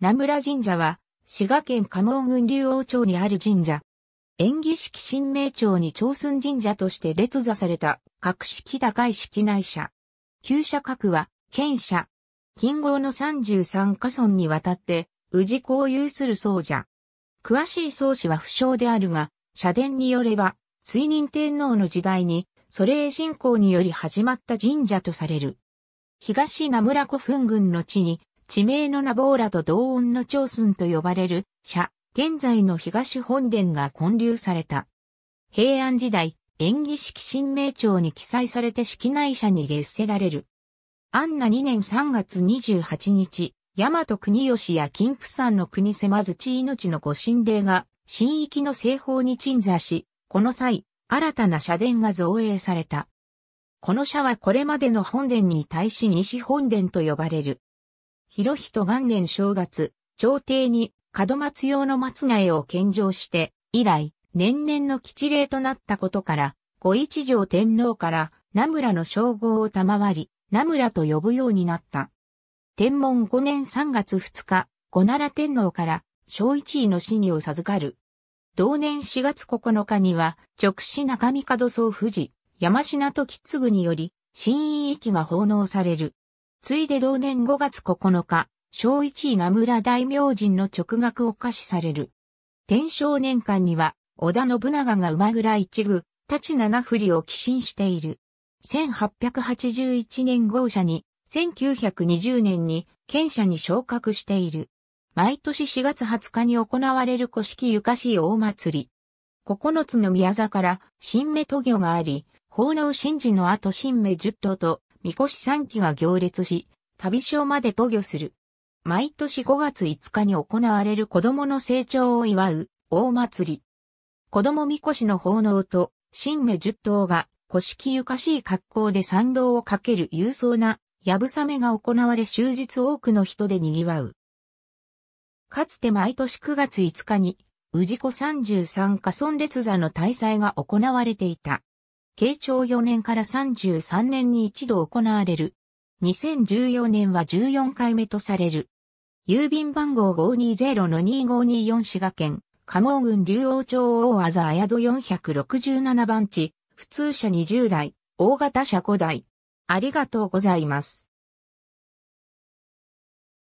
名村神社は、滋賀県加納郡竜王町にある神社。縁起式神明町に長寸神社として列座された、格式高い式内社。旧社格は、県社。近郷の33カ村にわたって、宇治を有する僧者。詳しい僧師は不詳であるが、社殿によれば、水人天皇の時代に、祖霊信仰により始まった神社とされる。東名村古墳群の地に、地名のナボーラと同音の長寸と呼ばれる、社、現在の東本殿が建立された。平安時代、演技式新名帳に記載されて式内社に列せられる。安奈2年3月28日、大和国吉や金府山の国狭ず地命の御神霊が、新域の西方に鎮座し、この際、新たな社殿が造営された。この社はこれまでの本殿に対し西本殿と呼ばれる。広人元年正月、朝廷に門松用の松苗を献上して、以来、年々の吉礼となったことから、五一条天皇から名村の称号を賜り、名村と呼ぶようになった。天文五年三月二日、五奈良天皇から小一位の死にを授かる。同年四月九日には、直死中三門総富士、山品と継により、新意域が奉納される。ついで同年5月9日、小一位名村大明神の直学を可視される。天正年間には、織田信長が馬倉一具、立ち七振りを寄進している。1881年号車に、1920年に、県社に昇格している。毎年4月20日に行われる古式ゆかし大祭り。9つの宮座から、新芽都魚があり、法能神事の後新芽十0頭と、みこし3基が行列し、旅所まで渡御する。毎年5月5日に行われる子供の成長を祝う大祭り。子供みこしの奉納と、新芽10頭が、古式ゆかしい格好で参道をかける勇壮な、やぶさめが行われ終日多くの人で賑わう。かつて毎年9月5日に、氏子33家村列座の大祭が行われていた。慶長4年から33年に一度行われる。2014年は14回目とされる。郵便番号520-2524滋賀県、加茂郡竜王町大ざあやど467番地、普通車20台、大型車5台。ありがとうございます。